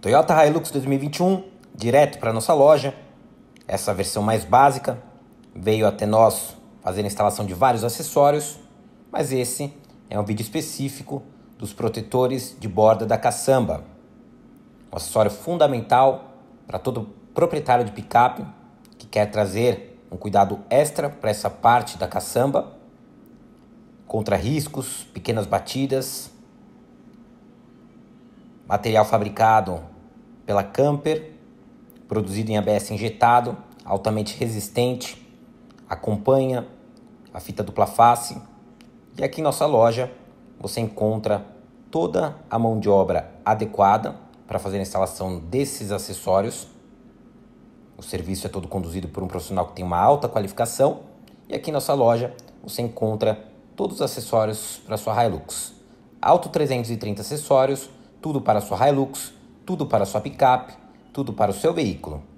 Toyota Hilux 2021, direto para nossa loja. Essa versão mais básica veio até nós fazer a instalação de vários acessórios, mas esse é um vídeo específico dos protetores de borda da caçamba. Um acessório fundamental para todo proprietário de picape que quer trazer um cuidado extra para essa parte da caçamba contra riscos, pequenas batidas material fabricado pela Camper, produzido em ABS injetado, altamente resistente, acompanha a fita dupla face. E aqui em nossa loja você encontra toda a mão de obra adequada para fazer a instalação desses acessórios. O serviço é todo conduzido por um profissional que tem uma alta qualificação. E aqui em nossa loja você encontra todos os acessórios para sua Hilux. Alto 330 acessórios, tudo para sua Hilux, tudo para sua picape, tudo para o seu veículo.